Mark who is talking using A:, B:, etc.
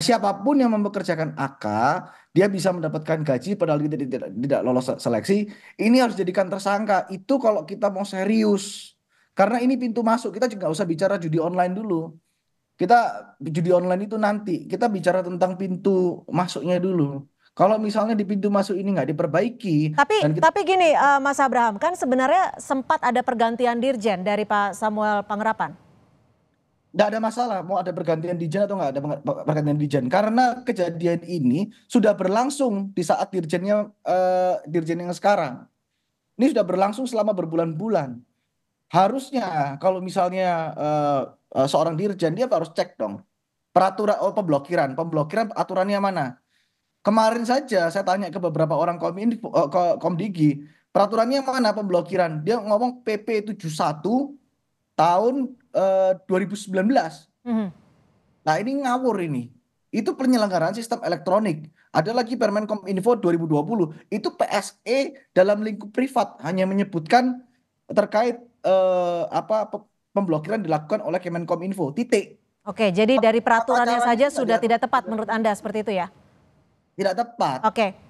A: Siapapun yang mempekerjakan AK, dia bisa mendapatkan gaji padahal dia tidak, tidak lolos seleksi. Ini harus jadikan tersangka. Itu kalau kita mau serius. Karena ini pintu masuk, kita juga nggak usah bicara judi online dulu. Kita judi online itu nanti, kita bicara tentang pintu masuknya dulu. Kalau misalnya di pintu masuk ini nggak diperbaiki. Tapi dan kita...
B: tapi gini uh, Mas Abraham, kan sebenarnya sempat ada pergantian dirjen dari Pak Samuel Pangerapan.
A: Tidak ada masalah mau ada pergantian dirjen atau nggak ada pergantian dirjen karena kejadian ini sudah berlangsung di saat Dirjennya eh, Dirjen yang sekarang. Ini sudah berlangsung selama berbulan-bulan. Harusnya kalau misalnya eh, eh seorang Dirjen dia harus cek dong peraturan oh pemblokiran, pemblokiran aturannya mana. Kemarin saja saya tanya ke beberapa orang Kominfo, eh, Komdigi, peraturannya mana pemblokiran? Dia ngomong PP 71 tahun uh, eh, 2019. Mm-hmm. Nah ini ngawur ini. Itu penyelenggaraan sistem elektronik. Ada lagi Permen Kominfo 2020. Itu PSE dalam lingkup privat hanya menyebutkan terkait uh, apa pemblokiran dilakukan oleh Kemenkominfo. Titik.
C: Oke, jadi dari peraturannya saja sudah tidak tepat menurut Anda seperti itu ya? Tidak tepat. Oke.